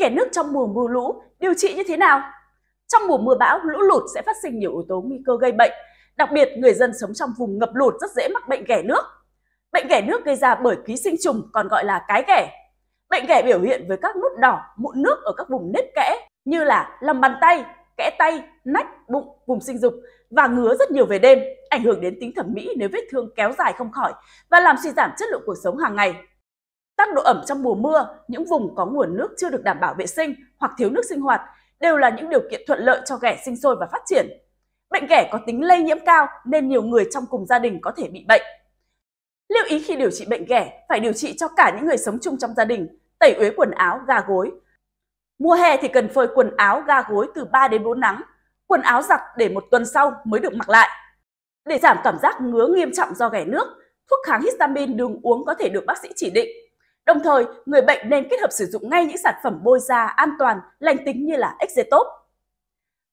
nhà nước trong mùa mưa lũ điều trị như thế nào? Trong mùa mưa bão, lũ lụt sẽ phát sinh nhiều yếu tố nguy cơ gây bệnh. Đặc biệt, người dân sống trong vùng ngập lụt rất dễ mắc bệnh ghẻ nước. Bệnh ghẻ nước gây ra bởi ký sinh trùng còn gọi là cái ghẻ. Bệnh ghẻ biểu hiện với các nốt đỏ, mụn nước ở các vùng nếp kẽ như là lòng bàn tay, kẽ tay, nách, bụng, vùng sinh dục và ngứa rất nhiều về đêm, ảnh hưởng đến tính thẩm mỹ nếu vết thương kéo dài không khỏi và làm suy giảm chất lượng cuộc sống hàng ngày. Tăng độ ẩm trong mùa mưa, những vùng có nguồn nước chưa được đảm bảo vệ sinh hoặc thiếu nước sinh hoạt đều là những điều kiện thuận lợi cho ghẻ sinh sôi và phát triển. Bệnh ghẻ có tính lây nhiễm cao nên nhiều người trong cùng gia đình có thể bị bệnh. Lưu ý khi điều trị bệnh ghẻ phải điều trị cho cả những người sống chung trong gia đình, tẩy uế quần áo, ga gối. Mùa hè thì cần phơi quần áo, ga gối từ 3 đến 4 nắng, quần áo giặt để một tuần sau mới được mặc lại. Để giảm cảm giác ngứa nghiêm trọng do ghẻ nước, thuốc kháng histamine đường uống có thể được bác sĩ chỉ định Đồng thời, người bệnh nên kết hợp sử dụng ngay những sản phẩm bôi da an toàn, lành tính như là Exetop.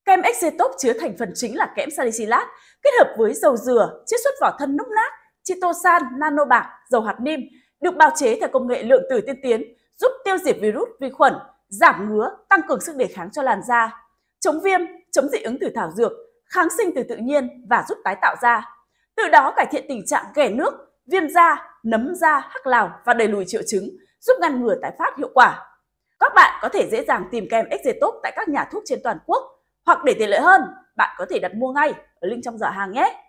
Kem Exetop chứa thành phần chính là kẽm salicylat, kết hợp với dầu dừa, chiết xuất vỏ thân núc nát, chitosan, bạc dầu hạt nêm được bào chế theo công nghệ lượng tử tiên tiến, giúp tiêu diệt virus, vi khuẩn, giảm ngứa, tăng cường sức đề kháng cho làn da, chống viêm, chống dị ứng từ thảo dược, kháng sinh từ tự nhiên và giúp tái tạo da. Từ đó cải thiện tình trạng ghẻ nước, viêm da, nấm da hắc lào và đẩy lùi triệu chứng, giúp ngăn ngừa tái phát hiệu quả. Các bạn có thể dễ dàng tìm kèm Exetop tại các nhà thuốc trên toàn quốc hoặc để tiện lợi hơn, bạn có thể đặt mua ngay ở link trong giỏ hàng nhé.